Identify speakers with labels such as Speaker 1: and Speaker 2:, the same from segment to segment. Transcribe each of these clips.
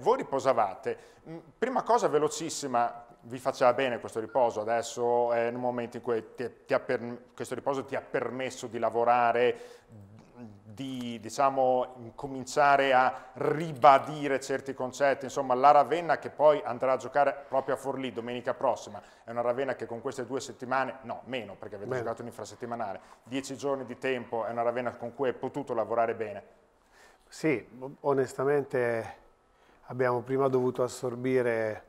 Speaker 1: Voi riposavate, mm, prima cosa velocissima, vi faceva bene questo riposo, adesso è un momento in cui ti, ti per, questo riposo ti ha permesso di lavorare, di diciamo, cominciare a ribadire certi concetti, insomma la Ravenna che poi andrà a giocare proprio a Forlì domenica prossima, è una Ravenna che con queste due settimane, no meno perché avete bene. giocato un infrasettimanale, dieci giorni di tempo, è una Ravenna con cui hai potuto lavorare bene.
Speaker 2: Sì, onestamente abbiamo prima dovuto assorbire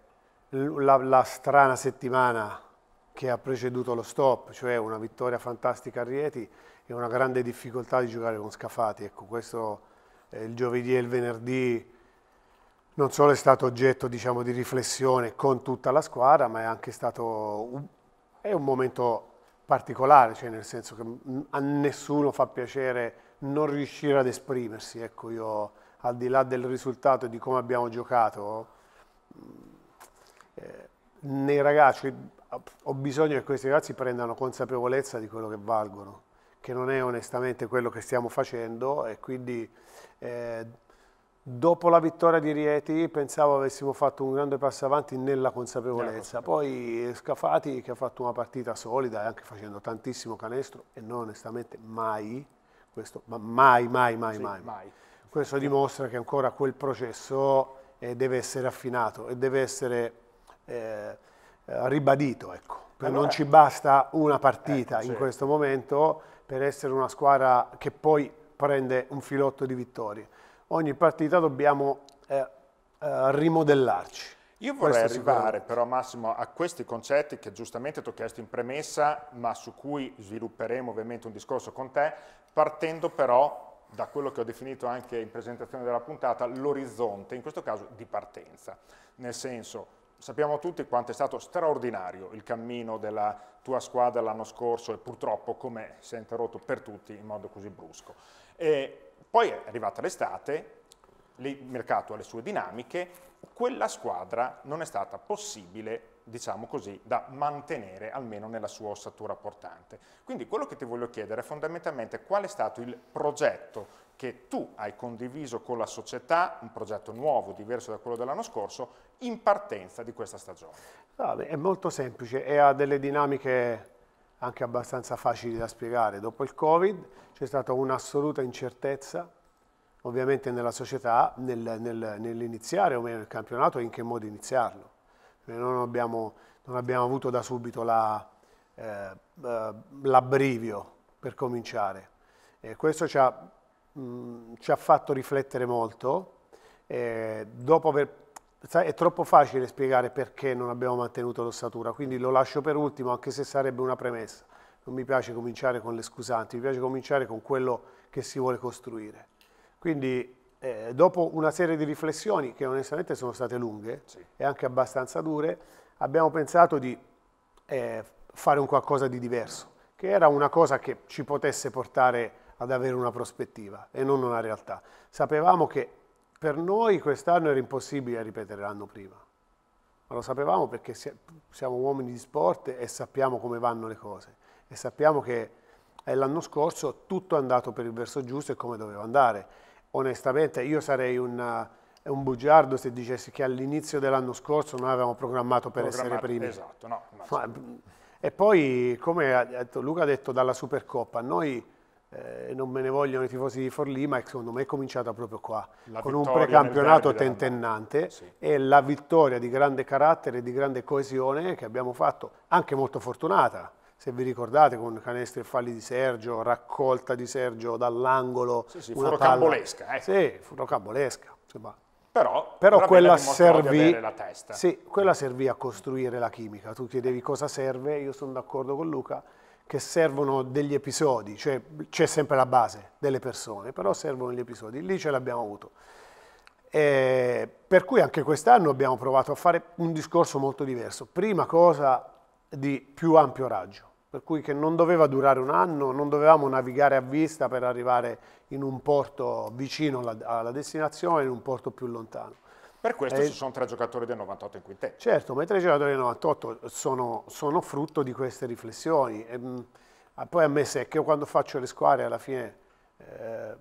Speaker 2: la, la, strana settimana che ha preceduto lo stop, cioè una vittoria fantastica a Rieti e una grande difficoltà di giocare con Scafati. Ecco, questo eh, il giovedì e il venerdì non solo è stato oggetto diciamo, di riflessione con tutta la squadra, ma è anche stato un, è un momento particolare, cioè nel senso che mm, a nessuno fa piacere non riuscire ad esprimersi. Ecco, io al di là del risultato e di come abbiamo giocato, eh, nei ragazzi ho bisogno che questi ragazzi prendano consapevolezza di quello che valgono, che non è onestamente quello che stiamo facendo e quindi eh, dopo la vittoria di Rieti pensavo avessimo fatto un grande passo avanti nella consapevolezza, certo. poi Scafati che ha fatto una partita solida e eh, anche facendo tantissimo canestro e noi onestamente mai, questo, ma mai, mai, mai. mai. mai questo dimostra che ancora quel processo eh, deve essere affinato e deve essere eh, ribadito. Ecco. Allora, non ci basta una partita ecco, in sì. questo momento per essere una squadra che poi prende un filotto di vittorie. Ogni partita dobbiamo eh, eh rimodellarci. Io vorrei arrivare
Speaker 1: però Massimo a questi concetti che giustamente ti ho chiesto in premessa, ma su cui svilupperemo ovviamente un discorso con te, partendo però da quello che ho definito anche in presentazione della puntata, l'orizzonte, in questo caso di partenza. Nel senso, sappiamo tutti quanto è stato straordinario il cammino della tua squadra l'anno scorso e purtroppo come si è interrotto per tutti in modo così brusco. E poi è arrivata l'estate, il mercato ha le sue dinamiche, quella squadra non è stata possibile diciamo così, da mantenere almeno nella sua ossatura portante. Quindi quello che ti voglio chiedere è fondamentalmente qual è stato il progetto che tu hai condiviso con la società, un progetto nuovo, diverso da quello dell'anno scorso, in partenza di questa stagione.
Speaker 2: Ah, è molto semplice e ha delle dinamiche anche abbastanza facili da spiegare. Dopo il Covid c'è stata un'assoluta incertezza, ovviamente nella società, nel, nel, nell'iniziare o meno il campionato e in che modo iniziarlo eh, non abbiamo, non abbiamo avuto da subito l'abbrivio la, eh, eh per cominciare. E questo ci ha, mh, mm, ci ha, fatto riflettere molto. Eh, per, sai, è troppo facile spiegare perché non abbiamo mantenuto l'ossatura, quindi lo lascio per ultimo, anche se sarebbe una premessa. Non mi piace cominciare con le scusanti, mi piace cominciare con quello che si vuole costruire. Quindi eh, dopo una serie di riflessioni che onestamente sono state lunghe sì. e anche abbastanza dure, abbiamo pensato di eh, fare un qualcosa di diverso, che era una cosa che ci potesse portare ad avere una prospettiva e non una realtà. Sapevamo che per noi quest'anno era impossibile ripetere l'anno prima, ma lo sapevamo perché siamo uomini di sport e sappiamo come vanno le cose e sappiamo che eh, l'anno scorso tutto è andato per il verso giusto e come doveva andare onestamente io sarei un, eh, un bugiardo se dicessi che all'inizio dell'anno scorso noi avevamo programmato per essere primi. Esatto, no, Ma, e poi, come detto, Luca ha detto, dalla Supercoppa, noi... Eh, non me ne vogliono i tifosi di Forlì, ma secondo me è cominciata proprio qua, la con un precampionato tentennante sì. e la vittoria di grande carattere, e di grande coesione che abbiamo fatto, anche molto fortunata, se vi ricordate, con canestri e falli di Sergio, raccolta di Sergio dall'angolo. Sì, sì, fu rocambolesca. Eh. Sì, fu rocambolesca. Però, Però quella, servì, la testa. sì, quella servì a costruire la chimica. Tu chiedevi cosa serve, io sono d'accordo con Luca, che servono degli episodi, cioè c'è sempre la base delle persone, però servono gli episodi, lì ce l'abbiamo avuto. E eh, per cui anche quest'anno abbiamo provato a fare un discorso molto diverso. Prima cosa di più ampio raggio per cui che non doveva durare un anno, non dovevamo navigare a vista per arrivare in un porto vicino alla, alla destinazione, in un porto più lontano.
Speaker 1: Per questo eh, ci sono tre giocatori del 98 in quintetto.
Speaker 2: Certo, ma i tre giocatori del 98 sono, sono frutto di queste riflessioni. E, ehm, mh, poi a me se che io quando faccio le squadre alla fine eh,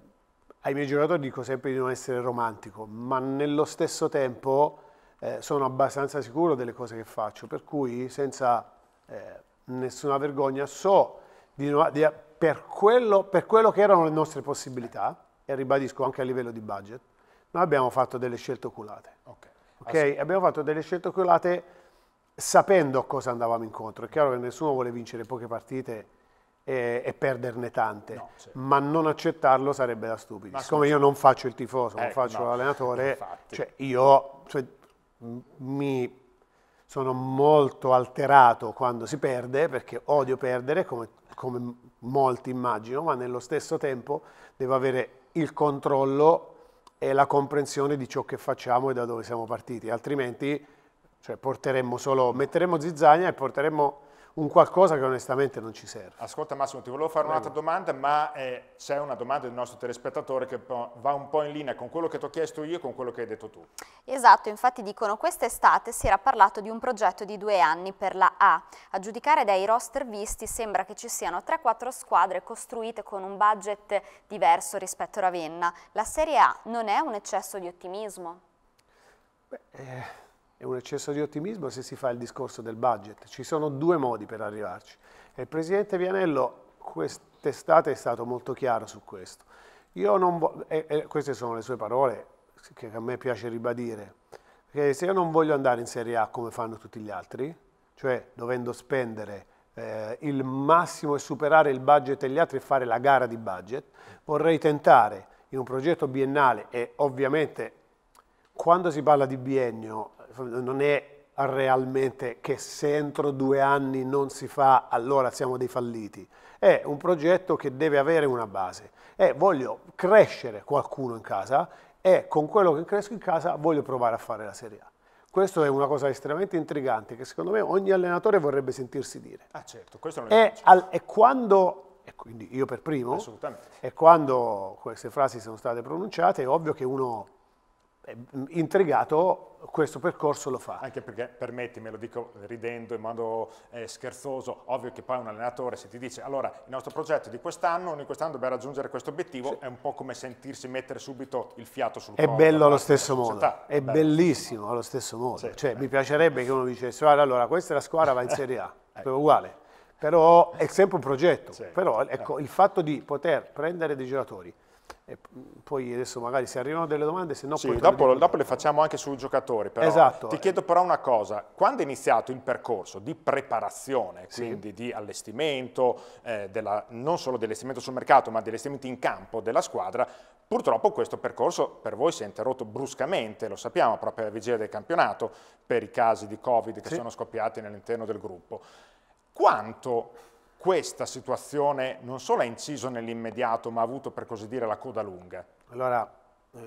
Speaker 2: ai miei giocatori dico sempre di non essere romantico, ma nello stesso tempo eh, sono abbastanza sicuro delle cose che faccio, per cui senza... Eh, nessuna vergogna, so di, di, per, quello, per quello che erano le nostre possibilità, e ribadisco anche a livello di budget, noi abbiamo fatto delle scelte oculate. Ok, okay? abbiamo fatto delle scelte oculate sapendo a cosa andavamo incontro. È chiaro che nessuno vuole vincere poche partite e, e perderne tante, no, sì. Certo. ma non accettarlo sarebbe da stupidi. Siccome io non faccio il tifoso, eh, non faccio no, l'allenatore, cioè io cioè, mi sono molto alterato quando si perde, perché odio perdere, come, come molti immagino, ma nello stesso tempo devo avere il controllo e la comprensione di ciò che facciamo e da dove siamo partiti, altrimenti cioè, porteremmo solo, metteremmo zizzania e porteremmo un qualcosa che onestamente non ci serve.
Speaker 1: Ascolta Massimo, ti volevo fare un'altra domanda, ma eh, c'è una domanda del nostro telespettatore che va un po' in linea con quello che ti ho chiesto io e con quello che hai detto tu.
Speaker 3: Esatto, infatti dicono quest'estate si era parlato di un progetto di due anni per la A. A giudicare dai roster visti sembra che ci siano 3-4 squadre costruite con un budget diverso rispetto a Ravenna. La Serie A non è un eccesso di ottimismo?
Speaker 2: Beh, eh è un eccesso di ottimismo se si fa il discorso del budget. Ci sono due modi per arrivarci. E il Presidente Vianello quest'estate è stato molto chiaro su questo. E, e queste sono le sue parole che a me piace ribadire. Perché se io non voglio andare in Serie A come fanno tutti gli altri, cioè dovendo spendere eh, il massimo e superare il budget degli altri e fare la gara di budget, vorrei tentare in un progetto biennale e ovviamente quando si parla di biennio non è realmente che se entro due anni non si fa allora siamo dei falliti, è un progetto che deve avere una base, è voglio crescere qualcuno in casa e con quello che cresco in casa voglio provare a fare la Serie A. Questa è una cosa estremamente intrigante che secondo me ogni allenatore vorrebbe sentirsi dire. Ah certo, questo non è e, al, e quando, e quindi io per primo, e quando queste frasi sono state pronunciate è ovvio che uno eh, intrigato questo percorso lo fa. Anche perché, permettimi, lo dico ridendo in modo eh,
Speaker 1: scherzoso, ovvio che poi un allenatore se ti dice allora il nostro progetto di quest'anno, noi quest'anno dobbiamo raggiungere questo obiettivo, sì. è un po' come sentirsi mettere subito il fiato sul collo. È bello allo stesso modo,
Speaker 2: è, bellissimo allo stesso modo, sì, cioè, eh. mi piacerebbe che uno dicesse guarda allora questa è la squadra va in eh. Serie A, è uguale, però è sempre un progetto, sì. però ecco, il fatto di poter prendere dei giocatori e poi adesso magari se arrivano delle domande, se no sì, poi dopo, dopo, le facciamo
Speaker 1: anche sui giocatori, Però. Esatto. Ti chiedo però una cosa, quando è iniziato il percorso di preparazione, sì. quindi di allestimento, eh, della, non solo dell'allestimento sul mercato, ma dell'allestimento in campo della squadra, purtroppo questo percorso per voi si è interrotto bruscamente, lo sappiamo, proprio alla vigilia del campionato, per i casi di Covid che sì. sono scoppiati all'interno del gruppo. Quanto questa situazione non solo ha inciso nell'immediato, ma ha avuto, per così dire, la coda lunga?
Speaker 2: Allora, eh,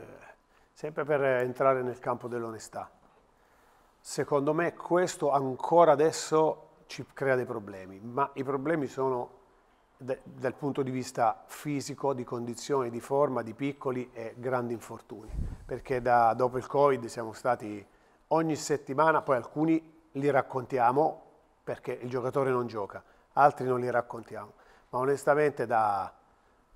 Speaker 2: sempre per entrare nel campo dell'onestà, secondo me questo ancora adesso ci crea dei problemi, ma i problemi sono de, dal punto di vista fisico, di condizioni, di forma, di piccoli e grandi infortuni, perché da, dopo il Covid siamo stati ogni settimana, poi alcuni li raccontiamo perché il giocatore non gioca, altri non li raccontiamo. Ma onestamente da,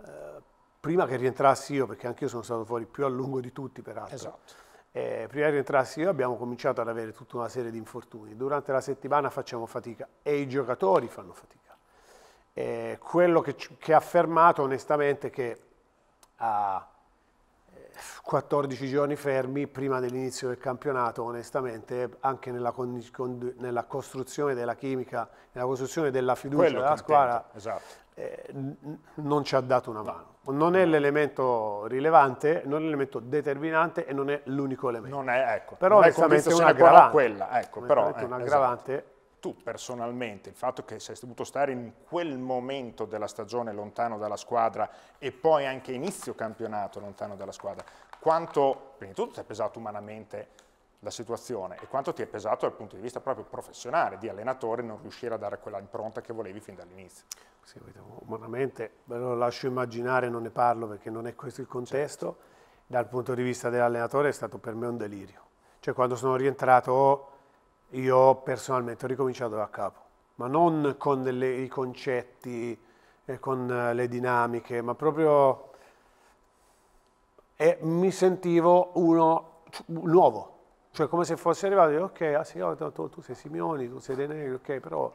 Speaker 2: eh, prima che rientrassi io, perché anch'io sono stato fuori più a lungo di tutti peraltro, esatto. eh, prima che rientrassi io abbiamo cominciato ad avere tutta una serie di infortuni. Durante la settimana facciamo fatica e i giocatori fanno fatica. Eh, quello che, ha affermato onestamente che ha ah, 14 giorni fermi prima dell'inizio del campionato, onestamente, anche nella, nella, costruzione della chimica, nella costruzione della fiducia Quello della squadra, esatto. eh, non ci ha dato una mano. Non è l'elemento rilevante, non è l'elemento determinante e non è l'unico elemento. Non è, ecco, però non è una quella, ecco, però, eh, un aggravante
Speaker 1: esatto tu personalmente, il fatto che sei dovuto stare in quel momento della stagione lontano dalla squadra e poi anche inizio campionato lontano dalla squadra, quanto, prima di tutto, ti è pesato umanamente la situazione e quanto ti è pesato dal punto di vista proprio professionale, di allenatore, non riuscire a dare quella impronta che volevi fin dall'inizio? Sì,
Speaker 2: umanamente, lo lascio immaginare, non ne parlo perché non è questo il contesto, certo. dal punto di vista dell'allenatore è stato per me un delirio. Cioè quando sono rientrato io personalmente ho ricominciato da capo, ma non con le, i concetti, e con eh, le dinamiche, ma proprio e mi sentivo uno cioè, nuovo, cioè come se fosse arrivato, ok, ah, sì, oh, tu, tu, sei Simioni, tu sei De Negri, ok, però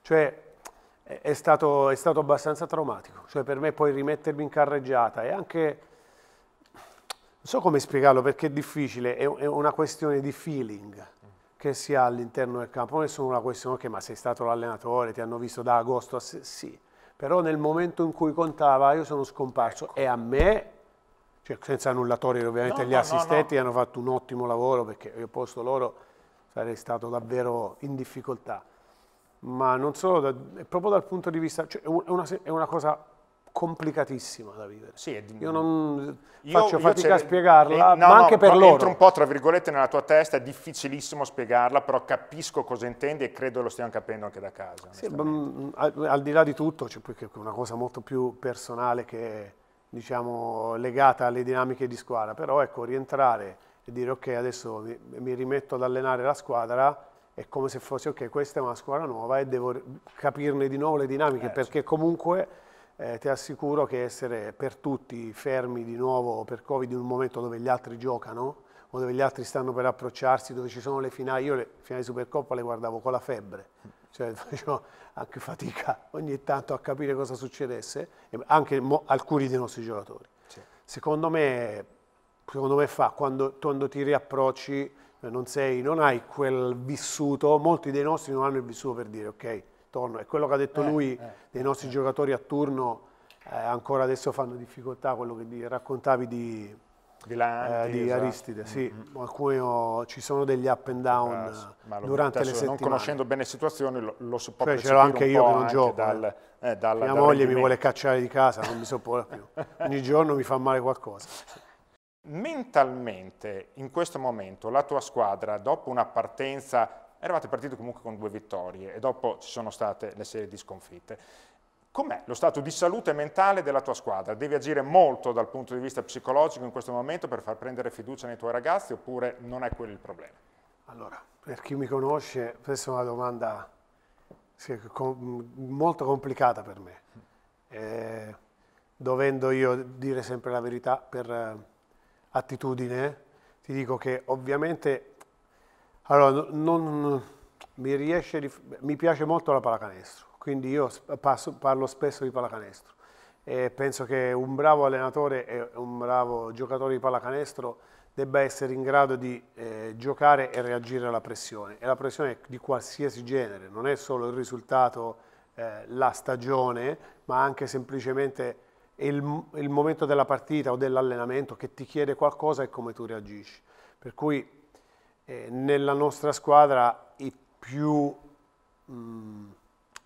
Speaker 2: cioè, è, stato, è stato abbastanza traumatico, cioè per me poi rimettermi in carreggiata e anche, non so come spiegarlo perché è difficile, è, è una questione di feeling, che si ha all'interno del campo, non è solo una questione ok, ma sei stato l'allenatore, ti hanno visto da agosto a se- sì, però nel momento in cui contava io sono scomparso ecco. e a me, cioè senza annullatori ovviamente no, gli no, assistenti no, hanno fatto un ottimo lavoro perché io posto loro sarei stato davvero in difficoltà, ma non solo, da, proprio dal punto di vista, cioè, è, una, è una cosa complicatissima da vivere. Sì, è... Io non io, faccio io fatica cioè, a spiegarla, eh, no, ma no, anche per loro. Entro un
Speaker 1: po', tra virgolette, nella tua testa, è difficilissimo spiegarla, però capisco cosa intendi e credo lo stiamo capendo anche da casa.
Speaker 2: Sì, mm, al, al, di là di tutto, c'è cioè, una cosa molto più personale che diciamo legata alle dinamiche di squadra, però ecco, rientrare e dire ok, adesso mi, mi rimetto ad allenare la squadra, è come se fosse ok, questa è una squadra nuova e devo capirne di nuovo le dinamiche, eh, perché sì. comunque eh, ti assicuro che essere per tutti fermi di nuovo per Covid in un momento dove gli altri giocano o dove gli altri stanno per approcciarsi, dove ci sono le finali, io le finali di Supercoppa le guardavo con la febbre, cioè facevo anche fatica ogni tanto a capire cosa succedesse, anche alcuni dei nostri giocatori. Sì. Secondo, me, secondo me fa, quando, quando ti riapprocci eh, non, sei, non hai quel vissuto, molti dei nostri non hanno il vissuto per dire ok, attorno. E quello che ha detto eh, lui eh, dei nostri eh. giocatori a turno, eh, ancora adesso fanno difficoltà, quello che di, raccontavi di, Lanti, eh, di esatto. Aristide. Sì, mm -hmm. alcuni, oh, ci sono degli up and down durante le settimane. Non conoscendo
Speaker 1: bene le situazioni lo, lo so cioè, anche io che non gioco. Dal, eh, dalla, Mia dal moglie mi vuole
Speaker 2: cacciare di casa, non mi sopporta più. Ogni giorno mi fa male qualcosa. Mentalmente, in questo momento,
Speaker 1: la tua squadra, dopo una partenza eravate partiti comunque con due vittorie e dopo ci sono state le serie di sconfitte. Com'è lo stato di salute mentale della tua squadra? Devi agire molto dal punto di vista psicologico in questo momento per far prendere fiducia nei tuoi ragazzi oppure non è quello il problema? Allora,
Speaker 2: per chi mi conosce, questa è una domanda molto complicata per me, eh, dovendo io dire sempre la verità per eh, attitudine, ti dico che ovviamente allora, non, mi, riesce, mi piace molto la pallacanestro, quindi io passo, parlo spesso di pallacanestro. E penso che un bravo allenatore e un bravo giocatore di pallacanestro debba essere in grado di eh, giocare e reagire alla pressione. E la pressione è di qualsiasi genere, non è solo il risultato, eh, la stagione, ma anche semplicemente il, il momento della partita o dell'allenamento che ti chiede qualcosa e come tu reagisci. Per cui eh, nella nostra squadra i più mh, mm,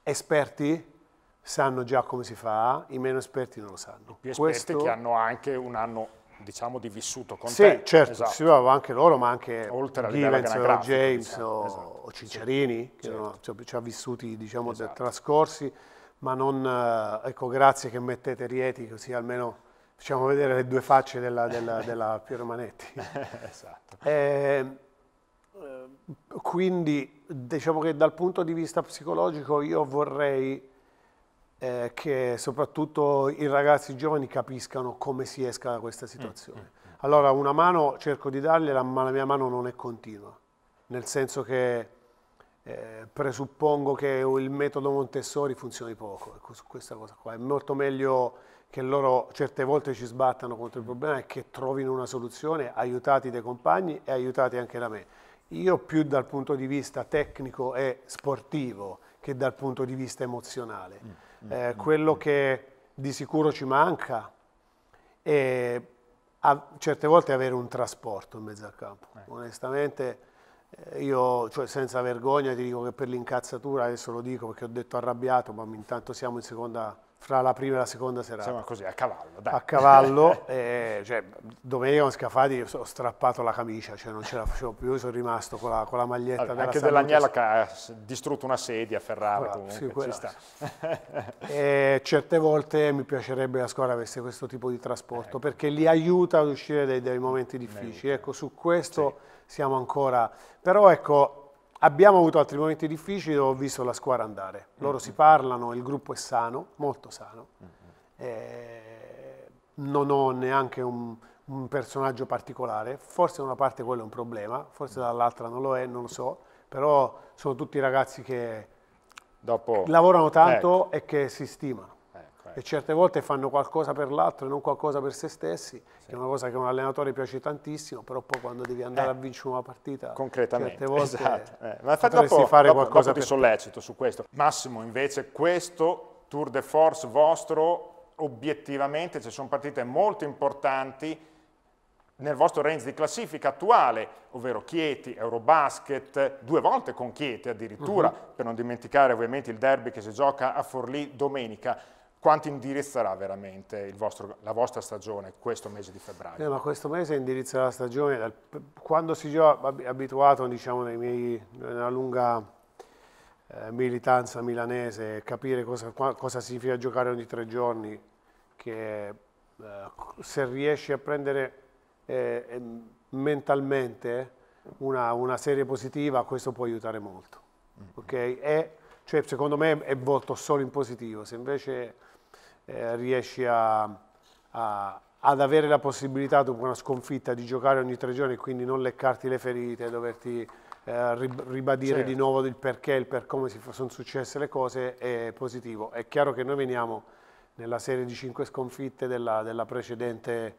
Speaker 2: esperti sanno già come si fa, i meno esperti non lo sanno. I più esperti Questo... che
Speaker 1: hanno anche un anno diciamo di vissuto con sì, te. Sì, certo, esatto. si
Speaker 2: trovava anche loro, ma anche Oltre a Givens, o grafica, James diciamo. o, esatto. o Cicerini, sì, che certo. no, cioè, ci ha vissuti diciamo esatto. trascorsi, ma non, eh, ecco grazie che mettete Rieti così almeno facciamo vedere le due facce della, della, della Piero Manetti. esatto. Eh, quindi diciamo che dal punto di vista psicologico io vorrei eh, che soprattutto i ragazzi giovani capiscano come si esca da questa situazione. Mm, mm, mm. Allora una mano cerco di dargliela, ma la mia mano non è continua, nel senso che eh, presuppongo che il metodo Montessori funzioni poco ecco, su questa cosa qua. È molto meglio che loro certe volte ci sbattano contro il problema e che trovino una soluzione aiutati dai compagni e aiutati anche da me. Io più dal punto di vista tecnico e sportivo che dal punto di vista emozionale. Mm. mm eh, mm. quello mm. che di sicuro ci manca è a, certe volte avere un trasporto in mezzo al campo. Eh. Onestamente eh, io cioè, senza vergogna ti dico che per l'incazzatura, adesso lo dico perché ho detto arrabbiato, ma intanto siamo in seconda fra la prima e la seconda serata. Siamo così, a cavallo, dai. A cavallo, eh, cioè, domenica con Scafati ho strappato la camicia, cioè non ce la facevo più, sono rimasto con la, con la maglietta allora, Anche dell'agnello che
Speaker 1: ha distrutto una sedia a Ferrara, allora, esatto, comunque, sì, ci sta.
Speaker 2: eh, certe volte mi piacerebbe la squadra avesse questo tipo di trasporto, ecco. perché li aiuta ad uscire dai, dai momenti difficili. Ecco, su questo sì. siamo ancora... Però ecco, Abbiamo avuto altri momenti difficili dove ho visto la squadra andare. Mm-hmm. Loro mm -hmm. si parlano, il gruppo è sano, molto sano. Mm -hmm. eh, non ho neanche un, un, personaggio particolare, forse da una parte quello è un problema, forse dall'altra non lo è, non lo so, però sono tutti ragazzi che Dopo... lavorano tanto ecco. e che si stimano e certe volte fanno qualcosa per l'altro e non qualcosa per se stessi, sì. è una cosa che a un allenatore piace tantissimo, però poi quando devi andare eh. a vincere una partita, certe volte esatto. eh. Ma infatti dopo, fare dopo, qualcosa dopo ti
Speaker 1: sollecito te. su questo. Massimo, invece, questo tour de force vostro, obiettivamente, ci sono partite molto importanti nel vostro range di classifica attuale, ovvero Chieti, Eurobasket, due volte con Chieti addirittura, uh mhm. -huh. per non dimenticare ovviamente il derby che si gioca a Forlì domenica quanto indirizzerà veramente vostro, la vostra stagione questo mese di febbraio?
Speaker 2: Eh, ma questo mese indirizza la stagione, dal, quando si gioca, abituato diciamo, miei, nella lunga eh, militanza milanese, capire cosa, cosa, significa giocare ogni tre giorni, che eh, se riesci a prendere eh, mentalmente una, una, serie positiva, questo può aiutare molto. Mm -hmm. okay? e, cioè, secondo me è volto solo in positivo, se invece eh, riesci a, a, ad avere la possibilità dopo una sconfitta di giocare ogni tre giorni e quindi non leccarti le ferite, doverti eh, ribadire certo. di nuovo il perché, il per come sono successe le cose è positivo. È chiaro che noi veniamo nella serie di cinque sconfitte della, della precedente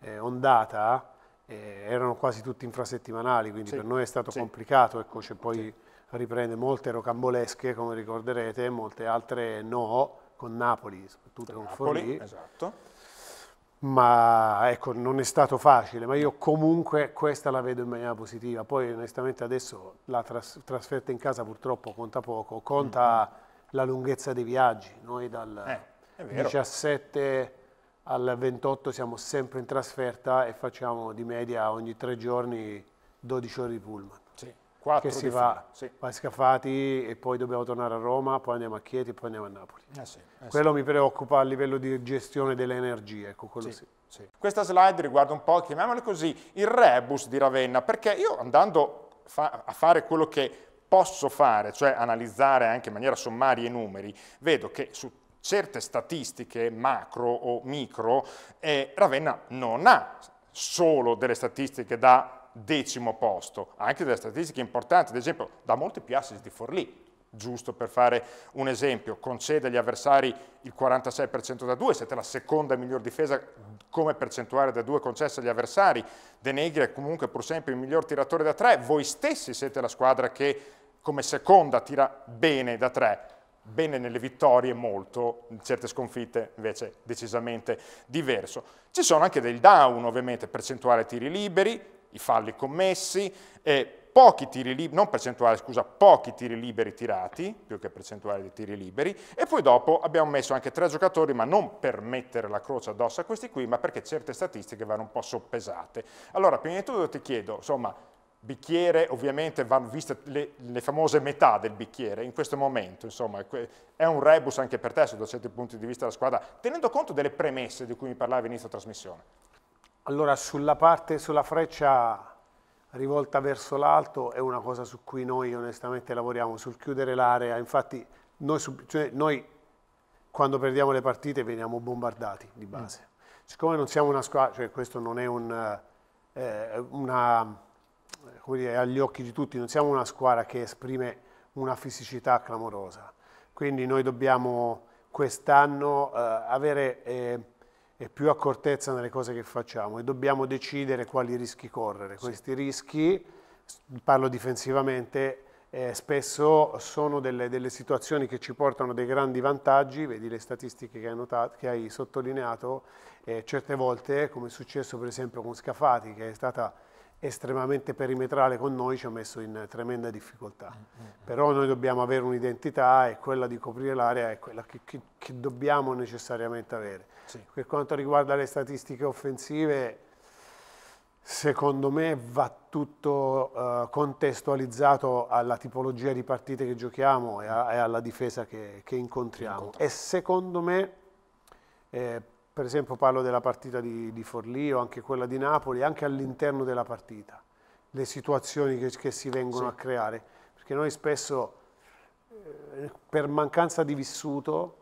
Speaker 2: eh, ondata, eh, erano quasi tutti infrasettimanali, quindi sì. per noi è stato sì. complicato, ecco, cioè poi sì. riprende molte rocambolesche come ricorderete, molte altre no, con Napoli, soprattutto con, Forlì. Esatto. Ma ecco, non è stato facile, ma io comunque questa la vedo in maniera positiva. Poi onestamente adesso la tras trasferta in casa purtroppo conta poco, conta mm -hmm. la lunghezza dei viaggi. Noi dal eh, 17 al 28 siamo sempre in trasferta e facciamo di media ogni tre giorni 12 ore di pullman. Quattro che si va sì. a Scafati e poi dobbiamo tornare a Roma, poi andiamo a Chieti e poi andiamo a Napoli. Eh sì, eh quello sì. mi preoccupa a livello di gestione delle energie, ecco quello sì.
Speaker 1: Questa slide riguarda un po', chiamiamolo così, il rebus di Ravenna, perché io andando fa a fare quello che posso fare, cioè analizzare anche in maniera sommaria i numeri, vedo che su certe statistiche macro o micro, eh, Ravenna non ha solo delle statistiche da decimo posto, anche delle statistiche importanti, ad esempio da molti più assist di Forlì, giusto per fare un esempio, concede agli avversari il 46% da 2, siete la seconda miglior difesa come percentuale da 2 concessa agli avversari, Denegri è comunque pur sempre il miglior tiratore da 3, voi stessi siete la squadra che come seconda tira bene da 3, bene nelle vittorie molto, in certe sconfitte invece decisamente diverso. Ci sono anche dei down ovviamente, percentuale tiri liberi, i falli commessi, eh, pochi tiri liberi, non percentuale, scusa, pochi tiri liberi tirati, più che percentuale di tiri liberi, e poi dopo abbiamo messo anche tre giocatori, ma non per mettere la croce addosso a questi qui, ma perché certe statistiche vanno un po' soppesate. Allora, prima di tutto ti chiedo, insomma, bicchiere, ovviamente vanno viste le, le, famose metà del bicchiere in questo momento, insomma, è un rebus anche per te sotto certi punti di vista della squadra, tenendo conto delle premesse di cui mi parlavi all'inizio della trasmissione.
Speaker 2: Allora sulla parte, sulla freccia rivolta verso l'alto è una cosa su cui noi onestamente lavoriamo, sul chiudere l'area, infatti noi, cioè, noi, quando perdiamo le partite veniamo bombardati di base. Mm. Siccome non siamo una squadra, cioè questo non è un, eh, una, come dire, agli occhi di tutti, non siamo una squadra che esprime una fisicità clamorosa, quindi noi dobbiamo quest'anno eh, avere... Eh, e più accortezza nelle cose che facciamo e dobbiamo decidere quali rischi correre. Sì. Questi rischi, parlo difensivamente, eh, spesso sono delle, delle, situazioni che ci portano dei grandi vantaggi, vedi le statistiche che hai, notato, che hai sottolineato, eh, certe volte, come è successo per esempio con Scafati, che è stata estremamente perimetrale con noi ci ha messo in tremenda difficoltà. Mm, mm, mm. Però noi dobbiamo avere un'identità e quella di coprire l'area è quella che, che, che dobbiamo necessariamente avere. Sì. Per quanto riguarda le statistiche offensive, secondo me va tutto uh, contestualizzato alla tipologia di partite che giochiamo e, a, e alla difesa che, che incontriamo. E secondo me eh, per esempio parlo della partita di, di Forlì o anche quella di Napoli, anche all'interno della partita, le situazioni che, che si vengono sì. a creare, perché noi spesso eh, per mancanza di vissuto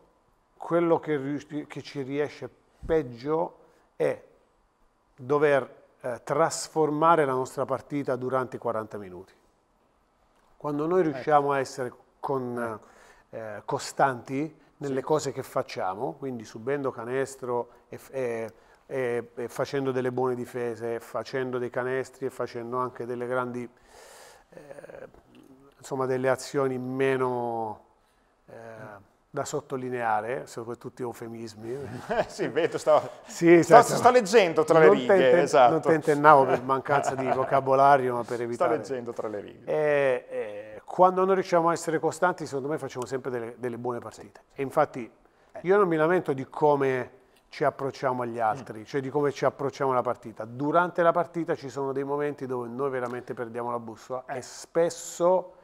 Speaker 2: quello che, che ci riesce peggio è dover eh, trasformare la nostra partita durante i 40 minuti. Quando noi riusciamo ecco. a essere con, ecco. eh, costanti, nelle cose che facciamo, quindi subendo canestro e, e, e, e, facendo delle buone difese, facendo dei canestri e facendo anche delle grandi, eh, insomma delle azioni meno... Eh, da sottolineare, sono tutti eufemismi. sì, vedo, sto, sì, sto, certo. Esatto. sto leggendo tra le righe. Tente, esatto. Non tentennavo per mancanza di vocabolario, ma per evitare. Sto leggendo tra le righe. Eh, quando noi riusciamo a essere costanti, secondo me facciamo sempre delle, delle buone partite. E infatti eh. io non mi lamento di come ci approcciamo agli altri, mm. cioè di come ci approcciamo alla partita. Durante la partita ci sono dei momenti dove noi veramente perdiamo la bussola e eh. spesso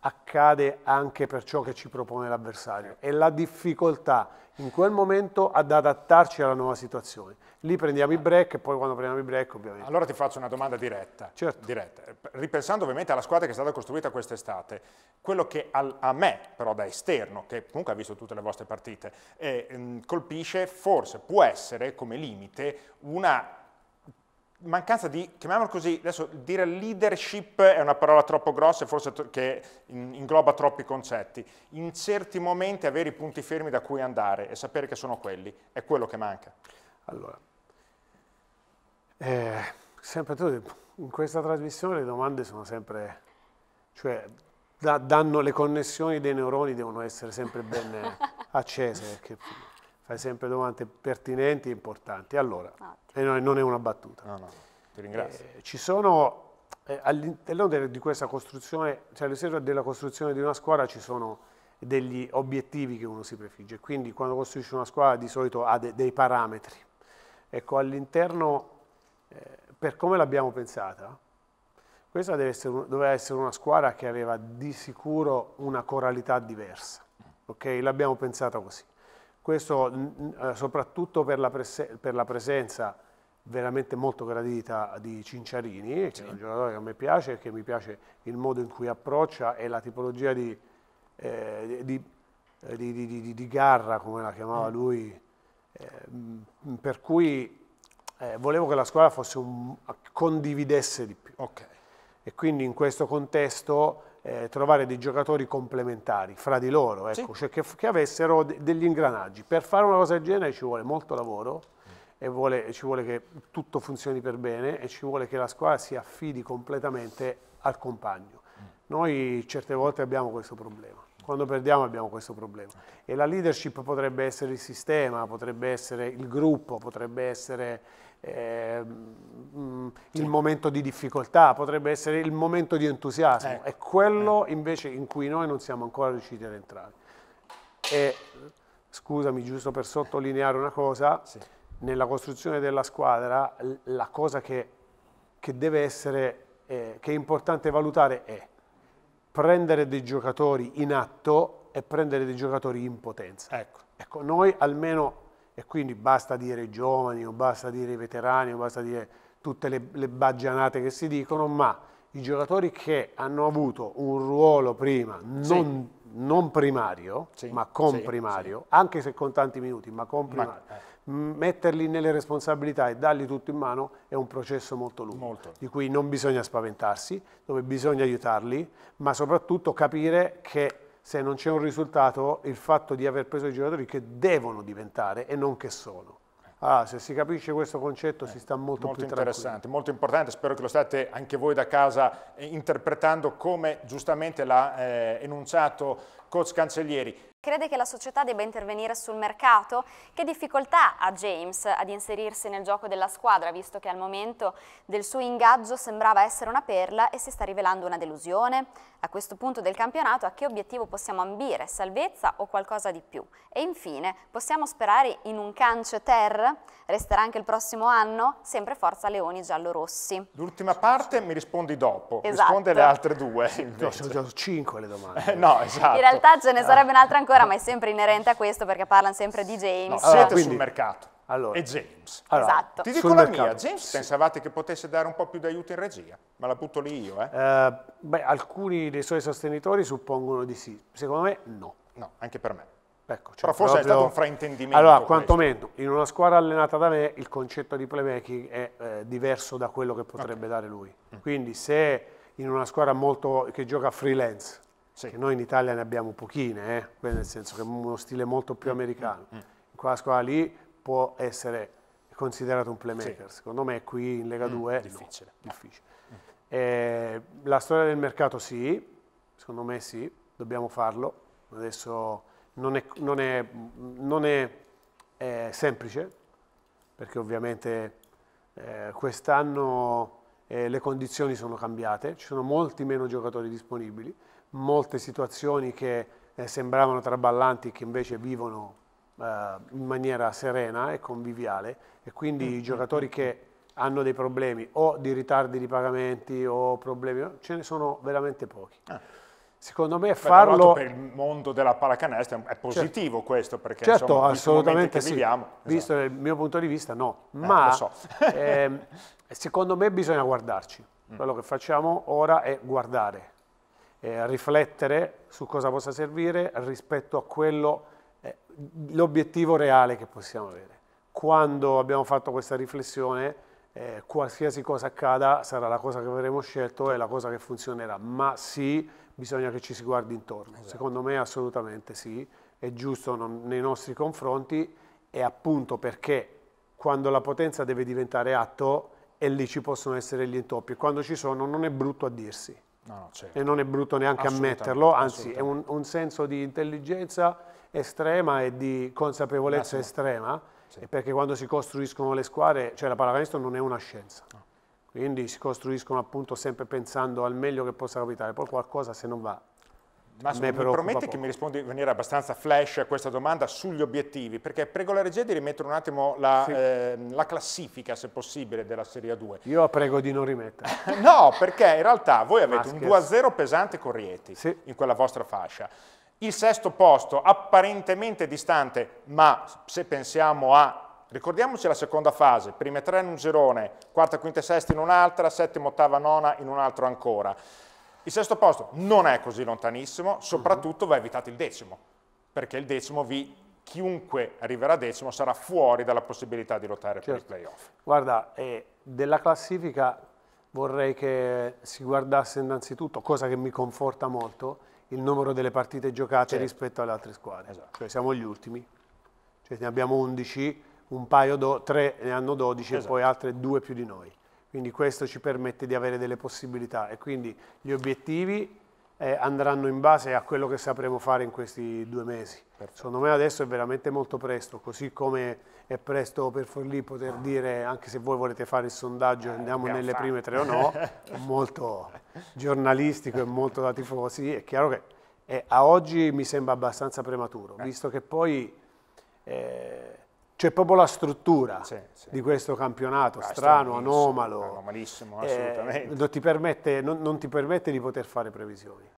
Speaker 2: accade anche per ciò che ci propone l'avversario e la difficoltà in quel momento ad adattarci alla nuova situazione. Lì prendiamo i break e poi quando prendiamo i break ovviamente... Allora ti faccio una domanda diretta. Certo. diretta. Ripensando
Speaker 1: ovviamente alla squadra che è stata costruita quest'estate, quello che al, a me però da esterno, che comunque ha visto tutte le vostre partite, eh, colpisce forse può essere come limite una mancanza di, chiamiamolo così, adesso dire leadership è una parola troppo grossa e forse che ingloba troppi concetti. In certi momenti avere i punti fermi da cui andare e sapere che sono quelli, è quello che manca.
Speaker 2: Allora, eh, sempre tu, in questa trasmissione le domande sono sempre, cioè da, danno, le connessioni dei neuroni devono essere sempre ben accese. Perché, fai sempre domande pertinenti e importanti. Allora, e no, non è una battuta. No, no, ti ringrazio. Eh, ci sono, eh, all'interno di questa costruzione, cioè all'interno della costruzione di una squadra ci sono degli obiettivi che uno si prefigge, quindi quando costruisce una squadra di solito ha de dei parametri. Ecco, all'interno, eh, per come l'abbiamo pensata, questa essere, doveva essere una squadra che aveva di sicuro una coralità diversa, ok? L'abbiamo pensata così. Questo eh, soprattutto per la, per la, presenza veramente molto gradita di Cinciarini, che è un giocatore che a me piace e che mi piace il modo in cui approccia e la tipologia di, eh, di, eh, di, di garra, come la chiamava mm. lui, eh, per cui eh, volevo che la squadra un, condividesse di più. Okay. E quindi in questo contesto eh, trovare dei giocatori complementari fra di loro, ecco, sì. cioè che, che, avessero degli ingranaggi. Per fare una cosa del genere ci vuole molto lavoro e, vuole, ci vuole che tutto funzioni per bene e ci vuole che la squadra si affidi completamente al compagno. Noi certe volte abbiamo questo problema quando perdiamo abbiamo questo problema. E la leadership potrebbe essere il sistema, potrebbe essere il gruppo, potrebbe essere eh, mh, mm, sì. il momento di difficoltà, potrebbe essere il momento di entusiasmo, eh. è quello eh. invece in cui noi non siamo ancora riusciti ad entrare. E, scusami, giusto per sottolineare una cosa, sì. nella costruzione della squadra la cosa che, che deve essere, eh, che è importante valutare è prendere dei giocatori in atto e prendere dei giocatori in potenza. Ecco, ecco noi almeno e quindi basta dire giovani o basta dire veterani o basta dire tutte le, le baggianate che si dicono, ma i giocatori che hanno avuto un ruolo prima non, sì. non primario, sì. ma con sì, primario, anche se con tanti minuti, ma con primario, ma, eh. metterli nelle responsabilità e dargli tutto in mano è un processo molto lungo, molto. di cui non bisogna spaventarsi, dove bisogna aiutarli, ma soprattutto capire che se non c'è un risultato, il fatto di aver preso i giocatori che devono diventare e non che sono. Ah, se si capisce questo concetto eh, si sta molto, molto più interessante, tranquilli. molto importante, spero che lo state anche voi da casa eh,
Speaker 1: interpretando come giustamente l'ha eh, enunciato coach Cancellieri.
Speaker 3: Crede che la società debba intervenire sul mercato? Che difficoltà ha James ad inserirsi nel gioco della squadra, visto che al momento del suo ingaggio sembrava essere una perla e si sta rivelando una delusione? A questo punto del campionato a che obiettivo possiamo ambire? Salvezza o qualcosa di più? E infine, possiamo sperare in un cancio ter? Resterà anche il prossimo anno? Sempre Forza Leoni giallorossi.
Speaker 1: L'ultima parte mi rispondi dopo, esatto. risponde le altre due. Sì, no, sono già cinque le domande. Eh, no, esatto. In realtà ce ne sarebbe
Speaker 3: un'altra ancora ancora, ma è sempre inerente a questo perché parlano sempre di James. No, allora, siete quindi, sul
Speaker 1: mercato. Allora. E James. Allora, esatto. Ti dico la mercato. mia, James sì. pensavate che potesse dare un po' più di aiuto in regia, ma la butto lì io. Eh?
Speaker 2: Eh, beh, alcuni dei suoi sostenitori suppongono di sì, secondo me no. No, anche per me. Ecco, cioè Però forse proprio... è stato un fraintendimento. Allora, quantomeno, in una squadra allenata da me, il concetto di playmaking è eh, diverso da quello che potrebbe okay. dare lui. Mm. Quindi se in una squadra molto, che gioca freelance, sì. Che noi in Italia ne abbiamo pochine, eh? nel senso che è uno stile molto più mm, americano. Mm. mm. Quella squadra lì può essere considerato un playmaker, sì. secondo me qui in Lega 2 mm, difficile. No, difficile. Mm. Eh, la storia del mercato sì, secondo me sì, dobbiamo farlo, adesso non è, non è, non è, è semplice, perché ovviamente eh, quest'anno eh, le condizioni sono cambiate, ci sono molti meno giocatori disponibili, molte situazioni che eh, sembravano traballanti che invece vivono eh, in maniera serena e conviviale e quindi mm -hmm. i giocatori mm, che mm. hanno dei problemi o di ritardi di pagamenti o problemi, ce ne sono veramente pochi. Ah. Secondo me Beh, farlo... Per
Speaker 1: il mondo della
Speaker 2: pallacanestro è certo. positivo certo. questo, perché certo, insomma, assolutamente sì. viviamo... Visto esatto. dal mio punto di vista no, eh, ma eh, so. eh, secondo me bisogna guardarci. Mm. Quello che facciamo ora è guardare, eh, riflettere su cosa possa servire rispetto a quello, eh, l'obiettivo reale che possiamo avere. Quando abbiamo fatto questa riflessione, eh, qualsiasi cosa accada sarà la cosa che avremo scelto e la cosa che funzionerà, ma sì, bisogna che ci si guardi intorno. Esatto. Secondo me assolutamente sì, è giusto non, nei nostri confronti e appunto perché quando la potenza deve diventare atto e lì ci possono essere gli intoppi. Quando ci sono non è brutto a dirsi.
Speaker 1: No, no, certo. E non è brutto neanche ammetterlo, anzi è un,
Speaker 2: un, senso di intelligenza estrema e di consapevolezza Massimo. estrema, sì. perché quando si costruiscono le squadre, cioè la pallacanestro non è una scienza. No. Quindi si costruiscono appunto sempre pensando al meglio che possa capitare, poi qualcosa se non va
Speaker 1: Massimo, mi promette poco. che mi
Speaker 2: rispondi in maniera abbastanza flash
Speaker 1: a questa domanda sugli obiettivi, perché prego la regia di rimettere un attimo la, sì. eh, la classifica, se possibile, della Serie 2.
Speaker 2: Io prego di non rimettere.
Speaker 1: no, perché in realtà voi avete Maschers. un 2-0 pesante con Rieti sì. in quella vostra fascia. Il sesto posto, apparentemente distante, ma se pensiamo a Ricordiamoci la seconda fase, prime tre in un girone, quarta, quinta e sesta in un'altra, settima, ottava, nona in un altro ancora. Il sesto posto non è così lontanissimo, soprattutto va evitato il decimo, perché il decimo vi chiunque arriverà decimo sarà fuori dalla possibilità di lottare certo. per i playoff.
Speaker 2: Guarda, eh, della classifica vorrei che si guardasse innanzitutto, cosa che mi conforta molto, il numero delle partite giocate certo. rispetto alle altre squadre. Esatto. Cioè siamo gli ultimi, cioè ne abbiamo 11, un paio, do, tre ne hanno 12 esatto. e poi altre due più di noi. Quindi questo ci permette di avere delle possibilità e quindi gli obiettivi eh, andranno in base a quello che sapremo fare in questi due mesi. Perfetto. Secondo me adesso è veramente molto presto, così come è presto per Forlì poter dire, anche se voi volete fare il sondaggio, andiamo nelle fatto. prime tre o no, molto giornalistico e molto da tifosi, è chiaro che eh, a oggi mi sembra abbastanza prematuro, eh. visto che poi... Eh, c'è proprio la struttura sì, sì. di questo campionato ah, strano, anomalo. Anomalissimo, assolutamente. Eh, non, ti permette, non, non ti permette di poter fare previsioni.